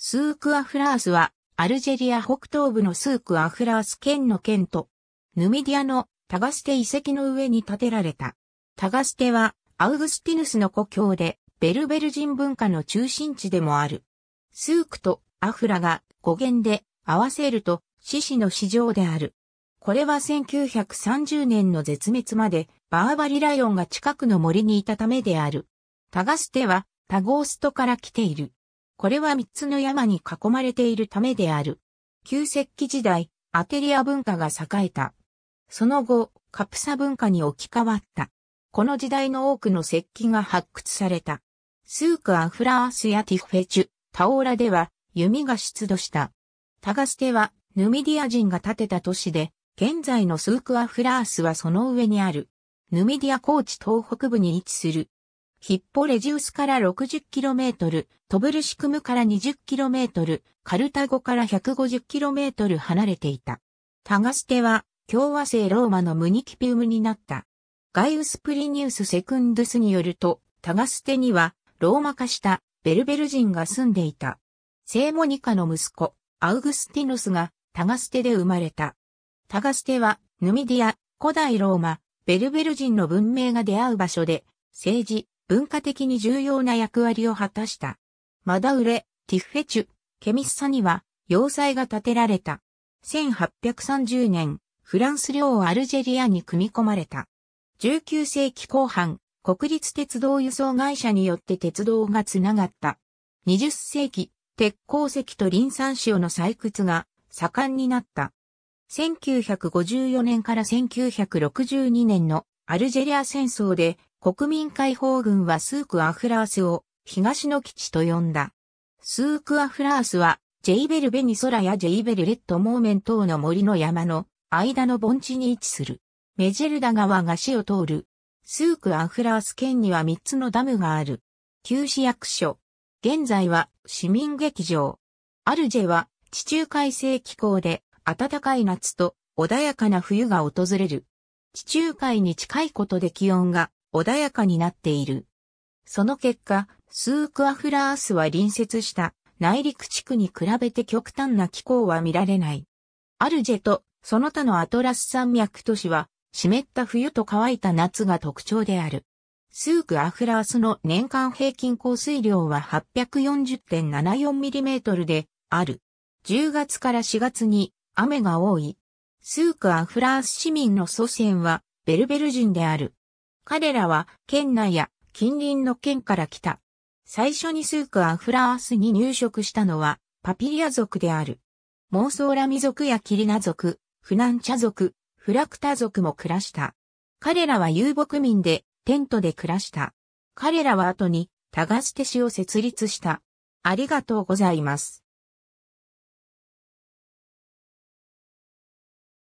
スークアフラースは、アルジェリア北東部のスークアフラース県の県と、ヌミディアのタガステ遺跡の上に建てられた。タガステは、アウグスティヌスの故郷で、ベルベル人文化の中心地でもある。スークとアフラが語源で合わせると、獅子の市場である。これは1930年の絶滅まで、バーバリライオンが近くの森にいたためである。タガステは、タゴーストから来ている。これは三つの山に囲まれているためである。旧石器時代、アテリア文化が栄えた。その後、カプサ文化に置き換わった。この時代の多くの石器が発掘された。スーク・アフラースやティフェチュ、タオーラでは弓が出土した。タガステはヌミディア人が建てた都市で、現在のスーク・アフラースはその上にある。ヌミディア高地東北部に位置するヒッポレジウスから 60km、トブルシクムから 20km、カルタゴから 150km 離れていた。タガステは共和制ローマのムニキピウムになった。ガイウス・プリニウス・セクンドゥスによると、タガステにはローマ化したベルベル人が住んでいた。聖モニカの息子、アウグスティノスがタガステで生まれた。タガステはヌミディア、古代ローマ、ベルベル人の文明が出会う場所で、政治、文化的に重要な役割を果たした。マダウレ、ティッフェチュ、ケミッサには要塞が建てられた。1830年、フランス領アルジェリアに組み込まれた。19世紀後半、国立鉄道輸送会社によって鉄道がつながった。20世紀、鉄鉱石とン産塩の採掘が盛んになった。1954年から1962年のアルジェリア戦争で国民解放軍はスーク・アフラースを東の基地と呼んだ。スーク・アフラースは、ジェイベルベニソラやジェイベルレッド・モーメン等の森の山の間の盆地に位置する。メジェルダ川が市を通る。スーク・アフラース県には3つのダムがある。旧市役所。現在は市民劇場。アルジェは地中海性気候で暖かい夏と穏やかな冬が訪れる。地中海に近いことで気温が穏やかになっている。その結果、スークアフラースは隣接した内陸地区に比べて極端な気候は見られない。アルジェとその他のアトラス山脈都市は湿った冬と乾いた夏が特徴である。スークアフラースの年間平均降水量は 840.74mm である。10月から4月に雨が多い。スークアフラース市民の祖先はベルベル人である。彼らは県内や近隣の県から来た。最初にスーク・アフラースに入植したのはパピリア族である。モーソーラミ族やキリナ族、フナンチャ族、フラクタ族も暮らした。彼らは遊牧民でテントで暮らした。彼らは後にタガステ氏を設立した。ありがとうございます。